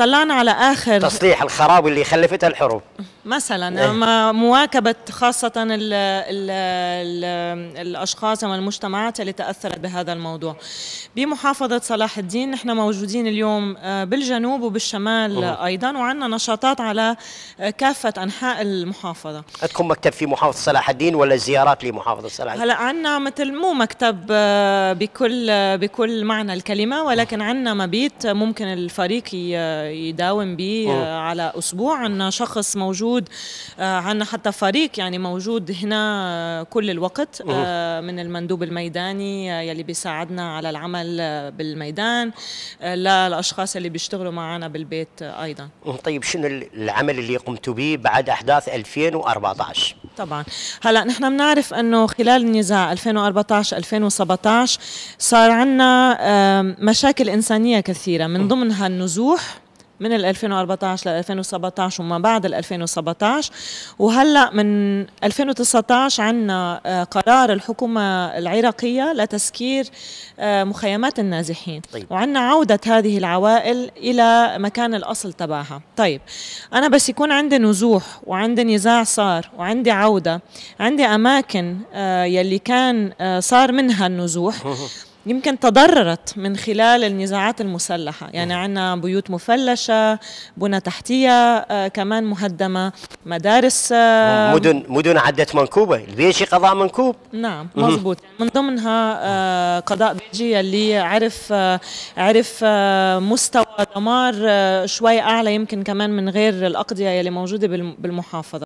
طلعنا على اخر تصليح الخراب اللي خلفتها الحروب مثلا إيه؟ مواكبه خاصه الـ الـ الـ الاشخاص المجتمعات اللي تاثرت بهذا الموضوع بمحافظه صلاح الدين نحن موجودين اليوم آه، بالجنوب وبالشمال أوه. ايضا وعندنا نشاطات على آه، كافه انحاء المحافظه عندكم مكتب في محافظه صلاح الدين ولا زيارات لمحافظه صلاح الدين هلا عندنا مثل مو مكتب آه، بكل بكل معنى الكلمه ولكن عندنا مبيت ممكن الفريق يداوم به آه. آه، على اسبوع عندنا شخص موجود آه، عندنا حتى فريق يعني موجود هنا كل الوقت من المندوب الميداني يلي بيساعدنا على العمل بالميدان للاشخاص اللي بيشتغلوا معنا بالبيت ايضا طيب شنو العمل اللي قمتوا به بعد احداث 2014 طبعا هلا نحن بنعرف انه خلال النزاع 2014 2017 صار عندنا مشاكل انسانيه كثيره من ضمنها النزوح من 2014 ل 2017 وما بعد 2017 وهلا من 2019 عندنا آه، قرار الحكومه العراقيه لتسكير آه، مخيمات النازحين طيب. وعندنا عوده هذه العوائل الى مكان الاصل تبعها طيب انا بس يكون عندي نزوح وعندي نزاع صار وعندي عوده عندي اماكن آه، يلي كان صار منها النزوح يمكن تضررت من خلال النزاعات المسلحة يعني عندنا نعم. بيوت مفلشة بنى تحتية آه، كمان مهدمة مدارس آه، مدن مدن عدت منكوبة البيشي قضاء منكوب نعم مضبوط من ضمنها آه، قضاء بيجي اللي عرف عرف مستوى دمار شوي أعلى يمكن كمان من غير الأقضية اللي موجودة بالمحافظة